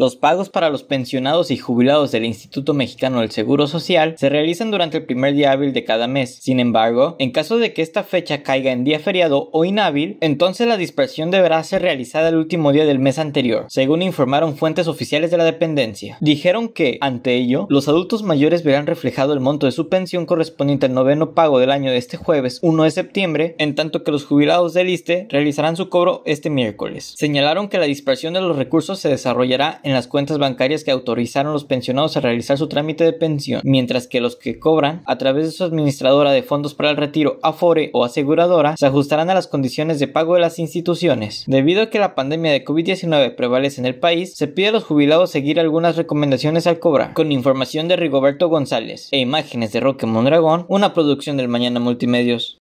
Los pagos para los pensionados y jubilados del Instituto Mexicano del Seguro Social se realizan durante el primer día hábil de cada mes. Sin embargo, en caso de que esta fecha caiga en día feriado o inhábil, entonces la dispersión deberá ser realizada el último día del mes anterior, según informaron fuentes oficiales de la dependencia. Dijeron que, ante ello, los adultos mayores verán reflejado el monto de su pensión correspondiente al noveno pago del año de este jueves 1 de septiembre, en tanto que los jubilados del ISTE realizarán su cobro este miércoles. Señalaron que la dispersión de los recursos se desarrollará en en las cuentas bancarias que autorizaron los pensionados a realizar su trámite de pensión, mientras que los que cobran a través de su administradora de fondos para el retiro, Afore o aseguradora, se ajustarán a las condiciones de pago de las instituciones. Debido a que la pandemia de COVID-19 prevalece en el país, se pide a los jubilados seguir algunas recomendaciones al cobrar. Con información de Rigoberto González e imágenes de Roque Mondragón, una producción del Mañana Multimedios.